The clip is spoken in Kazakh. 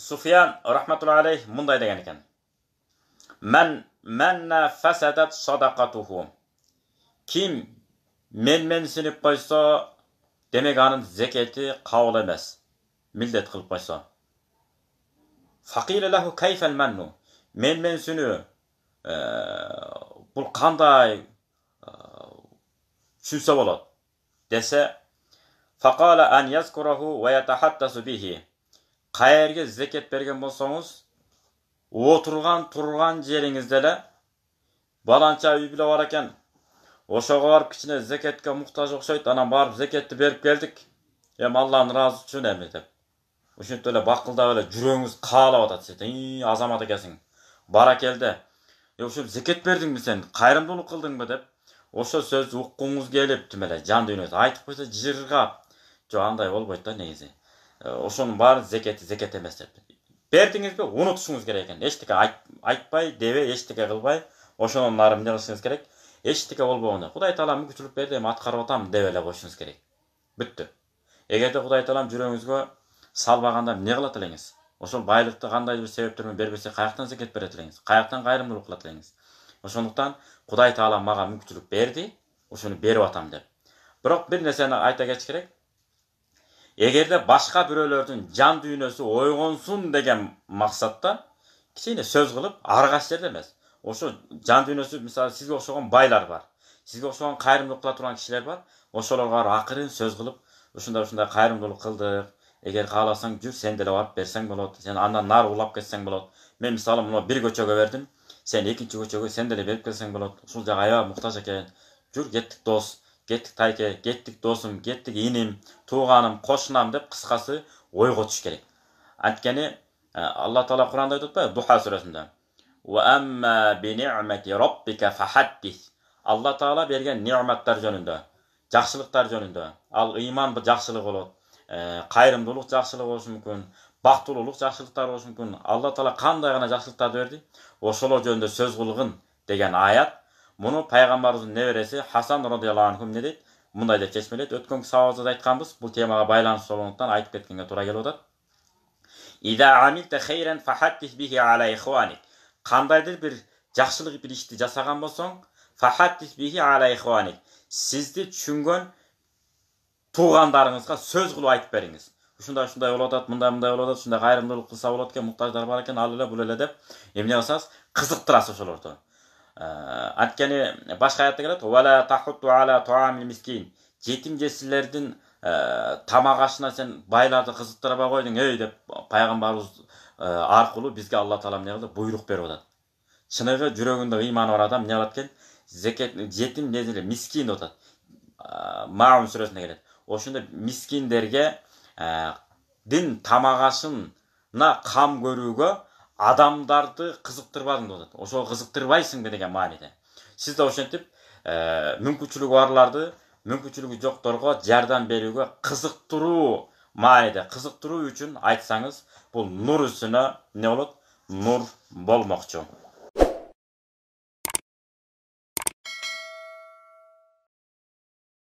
Суфиян рахматулла алейх мындай деген екен мән мәннә фәсәдәт садақатуху ким мен менсініп қойса демек аның зекеті қауыл емес милдет қылып қойса фақил ләху кәйфәл мәнну мен менсіну бұл қандай түсінсе болады десе фақала ән язкураху ва ятахаттасу бихи қай жерге зекет берген болсаңыз отырған тұрған жеріңізде де баланша үй бүлө бар екен ошоға барып кішкене зекетке мұқтаж ұқсайды анан барып зекетті беріп келдік эми алланын ыраазы үчүн эми деп ушинтип эле бакылдап эле жүрөгүңүз каалап атат сиз и азамат экенсиң баракелде ушул зекет бердиңби сен кайрымдуулук кылдыңбы деп ошол сөздү уккуңуз келип тим эле жан дүйнөсү айтып койсо жыргап жок андай болбойт да негизи ошонун баарын зекеті зекет эмес деп бердіңіз бе унутушуңуз керек экен эчтеке айтпай дебе эчтеке қылбай ошонун эмне кылышыңыз керек эчтеке болбогондо кудай таалам мүмкүнчүлүк берди эми аткарып атам деп эле коюшуңуз керек бүттү эгерде кудай таалам жүрөгүңүзгө салбаганда эмне кылат элеңиз ошол байлыкты кандайдыр бир себептер менен бербесе каяктан зекет берет элеңиз каяктан кайрымдуулук кылат элеңиз ошондуктан кудай таалам мага мүмкүнчүлүк берди ушуну берип атам деп бирок бир нерсени айта кетиш керек эгерде башка бирөөлөрдүн жан дүйнөсү ойгонсун деген максатта кичине сөз кылып ар кайсы жерде эмес ошо жан дүйнөсү мисалы сизге окшогон байлар бар сизге окшогон кайрымдуулук кыла турган кишилер бар ошолорго барып акырын сөз кылып ушундай ушундай кайрымдуулук кылдык эгер кааласаң жүр сен деле барып берсең болот сен андан нар улап кетсең болот мен мисалы мына бир көчөгө бердим сен экинчи көчөгө сен деле берип келсең болот ушул жақ аябай муктаж экен жүр кеттик дос кеттік тайке, кеттік досым кеттік енем туғаным қошынам деп қысқасы ойға түш керек өйткені алла тағала құранда айтып па духа сүресінде алла тағала берген неғматтар жөнінде жақсылықтар жөнінде ал иман бұл жақсылық болады қайырымдылық жақсылық болуы мүмкін бақтылылық жақсылықтар болуы мүмкін алла тағала қандай ғана жақсылықтарды берді ошолор жөнінде сөз қылғын деген аят Мұны пайғамбарымыздың немересі Хасан радиаллаху анху не дейді? мындай деп кесмеледі. Өткен сауалда айтқанбыз, бұл темаға байланысты болғандықтан айтып кеткенге тура келіп отыр. бихи Қандайдыр бір жақсылық бір істі жасаған болсаң, Сізді түсінген туғандарыңызға сөз қылып айтып беріңіз ушундай ушундай болуп атат мындай мындай болуп атат ушундай кайрымдуулук кылса болот экен муктаждар бар экен ал эле бул эле деп эмне кылсаңыз кызыктырасыз ошолорду Э, Әткені басқа аятта келеді уәлә тахутту аля мискин жетім жесірлердің ә, э, тамақ ашына сен байларды қызықтырып қойдың ей деп пайғамбарымыз э, арқылы бізге алла тағала не қылды бұйрық беріп жатады шынығы жүрегінде иманы бар адам не қылады екен зекет жетім незіле мискин отады ә, маун сүресінде келеді ошондо мискиндерге ә, дин тамақ қам көруге адамдарды кызыктырбадың деп атат ошого кызыктырбайсыңбы деген мааниде сиз да ошентип э, мүмкүнчүлүгү барларды мүмкүнчүлүгү жокторго жардам берүүгө кызыктыруу мааниде кызыктыруу үчүн айтсаңыз бул нур үстүнө эмне болот нур болмокчу